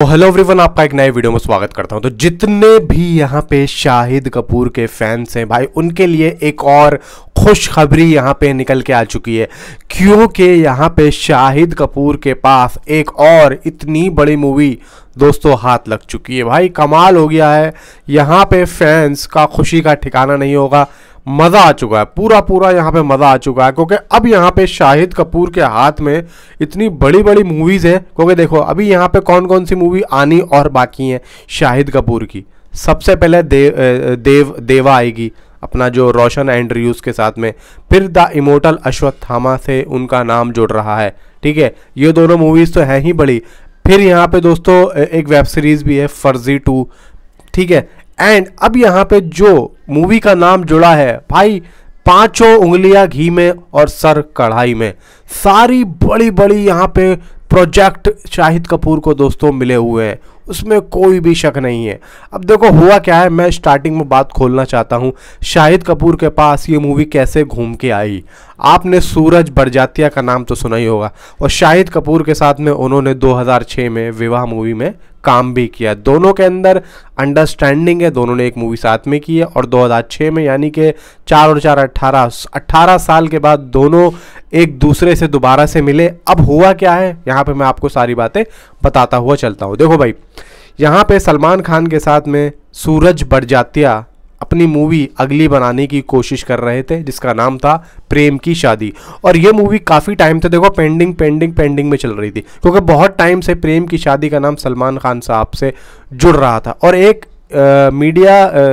तो hello everyone आपका एक नए वीडियो में स्वागत करता हूं तो जितने भी यहां पे शाहिद कपूर के फैंस हैं भाई उनके लिए एक और खुशखबरी यहां पे निकल के आ चुकी है क्योंकि यहां पे शाहिद कपूर के पास एक और इतनी बड़ी मूवी दोस्तों हाथ लग चुकी है भाई कमाल हो गया है यहाँ पे फैंस का खुशी का ठिकाना नहीं होगा मज़ा आ चुका है पूरा पूरा यहाँ पे मज़ा आ चुका है क्योंकि अब यहाँ पे शाहिद कपूर के हाथ में इतनी बड़ी बड़ी मूवीज़ है क्योंकि देखो अभी यहाँ पे कौन कौन सी मूवी आनी और बाकी हैं शाहिद कपूर की सबसे पहले देव देव देवा आएगी अपना जो रोशन एंड्रयूज़ के साथ में फिर द इमोटल अश्वत्थामा से उनका नाम जुड़ रहा है ठीक है ये दोनों मूवीज़ तो हैं ही बड़ी फिर यहाँ पे दोस्तों एक वेब सीरीज़ भी है फर्जी टू ठीक है एंड अब यहाँ पे जो मूवी का नाम जुड़ा है भाई पांचों उंगलियां घी में और सर कढ़ाई में सारी बड़ी बड़ी यहाँ पे प्रोजेक्ट शाहिद कपूर को दोस्तों मिले हुए हैं उसमें कोई भी शक नहीं है अब देखो हुआ क्या है मैं स्टार्टिंग में बात खोलना चाहता हूँ शाहिद कपूर के पास ये मूवी कैसे घूम के आई आपने सूरज बरजातिया का नाम तो सुना ही होगा और शाहिद कपूर के साथ में उन्होंने 2006 में विवाह मूवी में काम भी किया दोनों के अंदर अंडरस्टैंडिंग है दोनों ने एक मूवी साथ में की है और 2006 में यानी कि चार और चार अट्ठारह अट्ठारह साल के बाद दोनों एक दूसरे से दोबारा से मिले अब हुआ क्या है यहाँ पे मैं आपको सारी बातें बताता हुआ चलता हूँ देखो भाई यहाँ पे सलमान खान के साथ में सूरज बड़जातिया अपनी मूवी अगली बनाने की कोशिश कर रहे थे जिसका नाम था प्रेम की शादी और ये मूवी काफ़ी टाइम से देखो पेंडिंग पेंडिंग पेंडिंग में चल रही थी क्योंकि बहुत टाइम से प्रेम की शादी का नाम सलमान खान साहब से जुड़ रहा था और एक आ, मीडिया आ,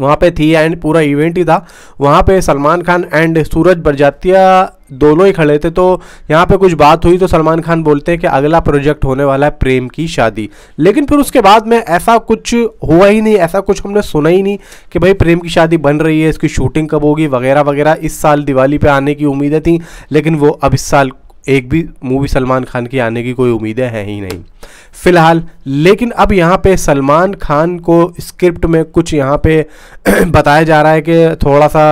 वहाँ पे थी एंड पूरा इवेंट ही था वहाँ पे सलमान खान एंड सूरज बरजातिया दोनों ही खड़े थे तो यहाँ पे कुछ बात हुई तो सलमान खान बोलते हैं कि अगला प्रोजेक्ट होने वाला है प्रेम की शादी लेकिन फिर उसके बाद में ऐसा कुछ हुआ ही नहीं ऐसा कुछ हमने सुना ही नहीं कि भाई प्रेम की शादी बन रही है इसकी शूटिंग कब होगी वगैरह वगैरह इस साल दिवाली पर आने की उम्मीदें थी लेकिन वो अब इस साल एक भी मूवी सलमान खान की आने की कोई उम्मीदें हैं ही नहीं फिलहाल लेकिन अब यहाँ पे सलमान खान को स्क्रिप्ट में कुछ यहाँ पे बताया जा रहा है कि थोड़ा सा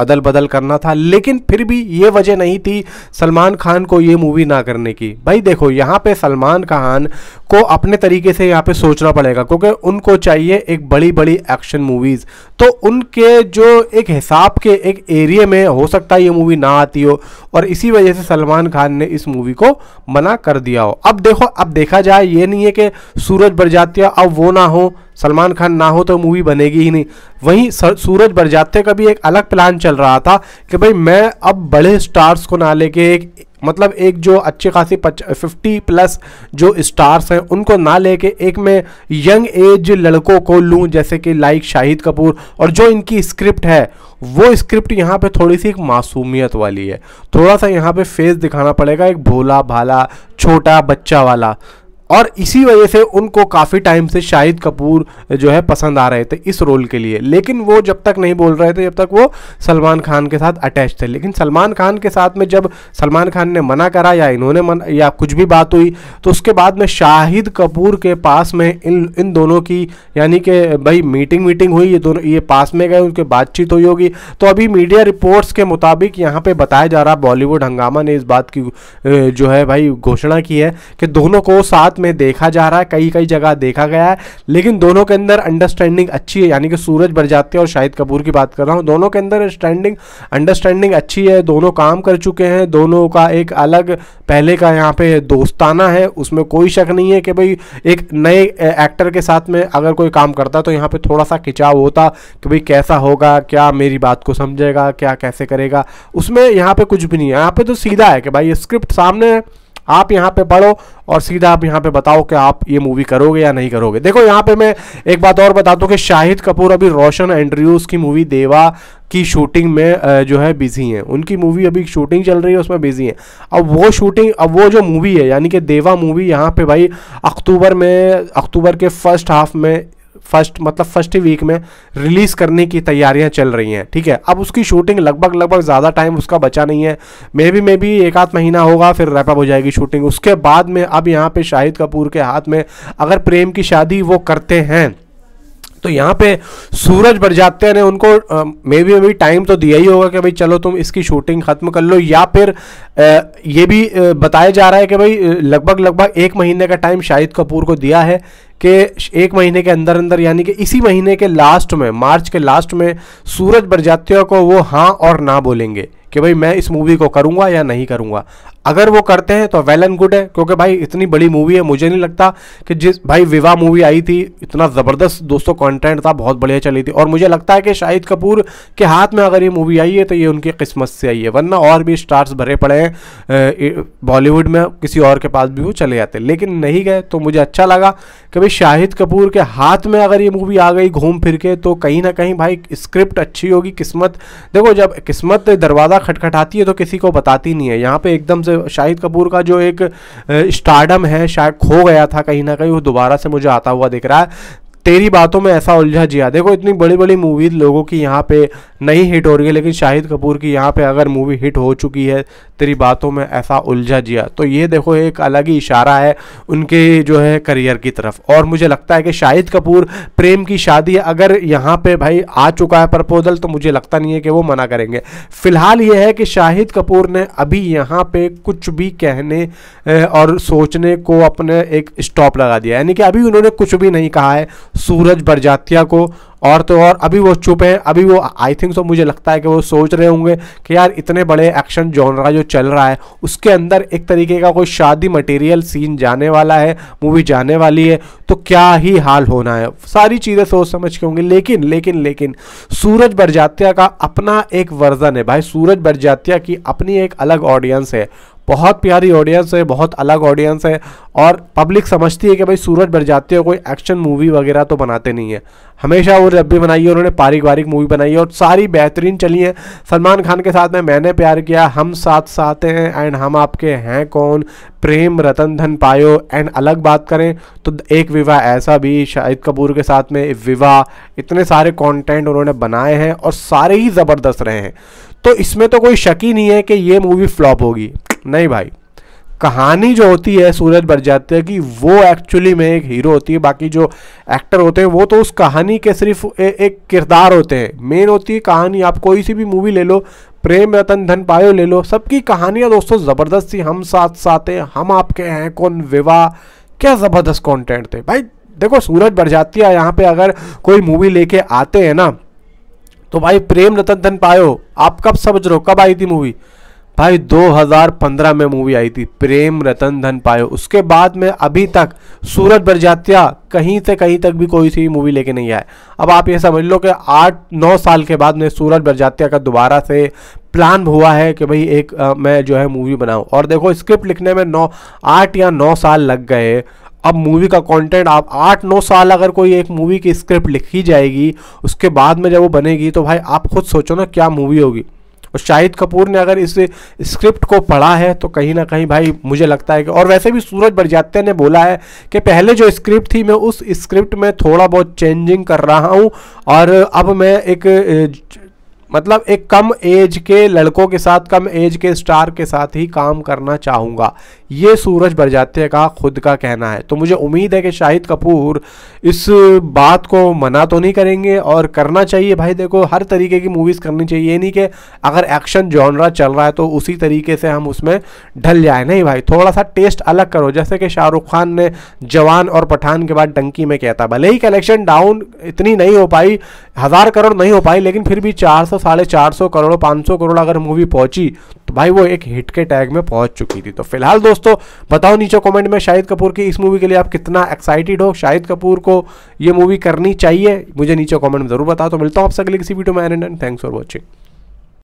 अदल बदल करना था लेकिन फिर भी ये वजह नहीं थी सलमान खान को ये मूवी ना करने की भाई देखो यहाँ पे सलमान खान को अपने तरीके से यहाँ पे सोचना पड़ेगा क्योंकि उनको चाहिए एक बड़ी बड़ी एक्शन मूवीज़ तो उनके जो एक हिसाब के एक एरिए में हो सकता है ये मूवी ना आती हो और इसी वजह से सलमान खान ने इस मूवी को मना कर दिया हो अब देखो अब देखा जाए ये नहीं है कि सूरज बरजातिया अब वो ना हो सलमान खान ना हो तो मूवी बनेगी ही नहीं वहीं सूरज बरजाते का भी एक अलग प्लान चल रहा था कि भाई मैं अब बड़े स्टार्स को ना लेके एक मतलब एक जो अच्छी खासी पच फिफ्टी प्लस जो स्टार्स हैं उनको ना लेके एक मैं यंग एज लड़कों को लूँ जैसे कि लाइक शाहिद कपूर और जो इनकी स्क्रिप्ट है वो स्क्रिप्ट यहाँ पे थोड़ी सी एक मासूमियत वाली है थोड़ा सा यहाँ पे फेस दिखाना पड़ेगा एक भोला भाला छोटा बच्चा वाला और इसी वजह से उनको काफ़ी टाइम से शाहिद कपूर जो है पसंद आ रहे थे इस रोल के लिए लेकिन वो जब तक नहीं बोल रहे थे जब तक वो सलमान खान के साथ अटैच थे लेकिन सलमान खान के साथ में जब सलमान खान ने मना करा या इन्होंने मन या कुछ भी बात हुई तो उसके बाद में शाहिद कपूर के पास में इन इन दोनों की यानी कि भाई मीटिंग वीटिंग हुई ये दोनों ये पास में गए उनके बातचीत हुई होगी तो अभी मीडिया रिपोर्ट्स के मुताबिक यहाँ पर बताया जा रहा बॉलीवुड हंगामा ने इस बात की जो है भाई घोषणा की है कि दोनों को साथ गुजरात में देखा जा रहा है कई कई जगह देखा गया है लेकिन दोनों के अंदर अंडरस्टैंडिंग अच्छी है यानी कि सूरज बरजात्या और शाहिद कपूर की बात कर रहा हूँ दोनों के अंदर स्टैंडिंग अंडरस्टैंडिंग अच्छी है दोनों काम कर चुके हैं दोनों का एक अलग पहले का यहाँ पे दोस्ताना है उसमें कोई शक नहीं है कि भाई एक नए एक्टर के साथ में अगर कोई काम करता तो यहाँ पे थोड़ा सा खिंचाव होता कि भाई कैसा होगा क्या मेरी बात को समझेगा क्या कैसे करेगा उसमें यहाँ पे कुछ भी नहीं है यहाँ पे तो सीधा है कि भाई स्क्रिप्ट सामने है आप यहाँ पे पढ़ो और सीधा आप यहाँ पे बताओ कि आप ये मूवी करोगे या नहीं करोगे देखो यहाँ पे मैं एक बात और बता दूँ कि शाहिद कपूर अभी रोशन एंड्रयूज़ की मूवी देवा की शूटिंग में जो है बिज़ी हैं उनकी मूवी अभी शूटिंग चल रही है उसमें बिज़ी हैं अब वो शूटिंग अब वो जो मूवी है यानी कि देवा मूवी यहाँ पे भाई अक्टूबर में अक्टूबर के फर्स्ट हाफ में फर्स्ट मतलब फर्स्ट वीक में रिलीज़ करने की तैयारियां चल रही हैं ठीक है अब उसकी शूटिंग लगभग लगभग ज़्यादा टाइम उसका बचा नहीं है मे बी मे बी एक आध महीना होगा फिर रैपअप हो जाएगी शूटिंग उसके बाद में अब यहाँ पे शाहिद कपूर के हाथ में अगर प्रेम की शादी वो करते हैं तो यहाँ पे सूरज जाते ने उनको मे भी अभी टाइम तो दिया ही होगा कि भाई चलो तुम इसकी शूटिंग ख़त्म कर लो या फिर आ, ये भी बताया जा रहा है कि भाई लगभग लगभग एक महीने का टाइम शाहिद कपूर को दिया है के एक महीने के अंदर अंदर यानी कि इसी महीने के लास्ट में मार्च के लास्ट में सूरज बरजातिया को वो हाँ और ना बोलेंगे कि भाई मैं इस मूवी को करूंगा या नहीं करूंगा अगर वो करते हैं तो वेल एंड गुड है क्योंकि भाई इतनी बड़ी मूवी है मुझे नहीं लगता कि जिस भाई विवाह मूवी आई थी इतना ज़बरदस्त दोस्तों कंटेंट था बहुत बढ़िया चली थी और मुझे लगता है कि शाहिद कपूर के हाथ में अगर ये मूवी आई है तो ये उनकी किस्मत से आई है वरना और भी स्टार्स भरे पड़े हैं बॉलीवुड में किसी और के पास भी वो चले जाते लेकिन नहीं गए तो मुझे अच्छा लगा कि भाई शाहिद कपूर के हाथ में अगर ये मूवी आ गई घूम फिर के तो कहीं ना कहीं भाई स्क्रिप्ट अच्छी होगी किस्मत देखो जब किस्मत दरवाज़ा ज़्यादा खटखटाती है तो किसी को बताती नहीं है यहाँ पे एकदम से शाहिद कपूर का जो एक स्टार्डम है शायद खो गया था कहीं ना कहीं वो दोबारा से मुझे आता हुआ दिख रहा है तेरी बातों में ऐसा उलझा जिया देखो इतनी बड़ी बड़ी मूवीज लोगों की यहाँ पे नहीं हिट हो रही है लेकिन शाहिद कपूर की यहाँ पे अगर मूवी हिट हो चुकी है तेरी बातों में ऐसा उलझा जिया तो ये देखो एक अलग ही इशारा है उनके जो है करियर की तरफ और मुझे लगता है कि शाहिद कपूर प्रेम की शादी अगर यहाँ पे भाई आ चुका है प्रपोजल तो मुझे लगता नहीं है कि वो मना करेंगे फिलहाल ये है कि शाहिद कपूर ने अभी यहाँ पे कुछ भी कहने और सोचने को अपने एक स्टॉप लगा दिया यानी कि अभी उन्होंने कुछ भी नहीं कहा है सूरज बरजातिया को और तो और अभी वो चुप हैं अभी वो आई थिंक सो मुझे लगता है कि वो सोच रहे होंगे कि यार इतने बड़े एक्शन जॉनरा जो चल रहा है उसके अंदर एक तरीके का कोई शादी मटेरियल सीन जाने वाला है मूवी जाने वाली है तो क्या ही हाल होना है सारी चीज़ें सोच समझ के होंगी लेकिन लेकिन लेकिन सूरज बरजातिया का अपना एक वर्जन है भाई सूरज बरजातिया की अपनी एक अलग ऑडियंस है बहुत प्यारी ऑडियंस है बहुत अलग ऑडियंस है और पब्लिक समझती है कि भाई सूरज जाते हो कोई एक्शन मूवी वगैरह तो बनाते नहीं है हमेशा वो जब भी बनाई है उन्होंने पारिवारिक मूवी बनाई है और सारी बेहतरीन चली है सलमान खान के साथ में मैंने प्यार किया हम साथ साथ हैं एंड हम आपके हैं कौन प्रेम रतन धन पायो एंड अलग बात करें तो एक विवाह ऐसा भी शाहिद कपूर के साथ में विवाह इतने सारे कॉन्टेंट उन्होंने बनाए हैं और सारे ही ज़बरदस्त रहे हैं तो इसमें तो कोई शक ही नहीं है कि ये मूवी फ्लॉप होगी नहीं भाई कहानी जो होती है सूरज बरजात्या की वो एक्चुअली में एक हीरो होती है बाकी जो एक्टर होते हैं वो तो उस कहानी के सिर्फ ए, एक किरदार होते हैं मेन होती है कहानी आप कोई सी भी मूवी ले लो प्रेम रतन धन पायो ले लो सबकी कहानियाँ दोस्तों ज़बरदस्त थी हम साथ साथ हैं हम आपके हैं कौन विवाह क्या ज़बरदस्त कॉन्टेंट थे भाई देखो सूरज बरजातिया यहाँ पे अगर कोई मूवी लेके आते हैं ना तो भाई प्रेम रतन धन पायो आप कब समझ रहे हो कब आई थी मूवी भाई 2015 में मूवी आई थी प्रेम रतन धन पायो उसके बाद में अभी तक सूरज बरजातिया कहीं से कहीं तक भी कोई सी मूवी लेके नहीं आए अब आप ये समझ लो कि आठ नौ साल के बाद में सूरज बरजातिया का दोबारा से प्लान हुआ है कि भाई एक आ, मैं जो है मूवी बनाऊं और देखो स्क्रिप्ट लिखने में नौ आठ या नौ साल लग गए अब मूवी का कंटेंट आप आठ नौ साल अगर कोई एक मूवी की स्क्रिप्ट लिखी जाएगी उसके बाद में जब वो बनेगी तो भाई आप खुद सोचो ना क्या मूवी होगी और शाहिद कपूर ने अगर इस स्क्रिप्ट को पढ़ा है तो कहीं ना कहीं भाई मुझे लगता है कि और वैसे भी सूरज बरजात्या ने बोला है कि पहले जो स्क्रिप्ट थी मैं उस स्क्रिप्ट में थोड़ा बहुत चेंजिंग कर रहा हूँ और अब मैं एक मतलब एक कम एज के लड़कों के साथ कम एज के स्टार के साथ ही काम करना चाहूँगा ये सूरज बरजाते का खुद का कहना है तो मुझे उम्मीद है कि शाहिद कपूर इस बात को मना तो नहीं करेंगे और करना चाहिए भाई देखो हर तरीके की मूवीज़ करनी चाहिए ये नहीं कि अगर एक्शन जॉनरा चल रहा है तो उसी तरीके से हम उसमें ढल जाए नहीं भाई थोड़ा सा टेस्ट अलग करो जैसे कि शाहरुख खान ने जवान और पठान के बाद डंकी में कहता भले ही कलेक्शन डाउन इतनी नहीं हो पाई हज़ार करोड़ नहीं हो पाई लेकिन फिर भी चार सौ साढ़े चार सौ करोड़ पाँच सौ करोड़ अगर मूवी पहुंची तो भाई वो एक हिट के टैग में पहुंच चुकी थी तो फिलहाल दोस्तों बताओ नीचे कमेंट में शाहिद कपूर की इस मूवी के लिए आप कितना एक्साइटेड हो शाहिद कपूर को ये मूवी करनी चाहिए मुझे नीचे कॉमेंट में जरूर बताओ तो मिलता हूँ आपसे अगले किसी वीडियो में एंड थैंक्स फॉर वॉचिंग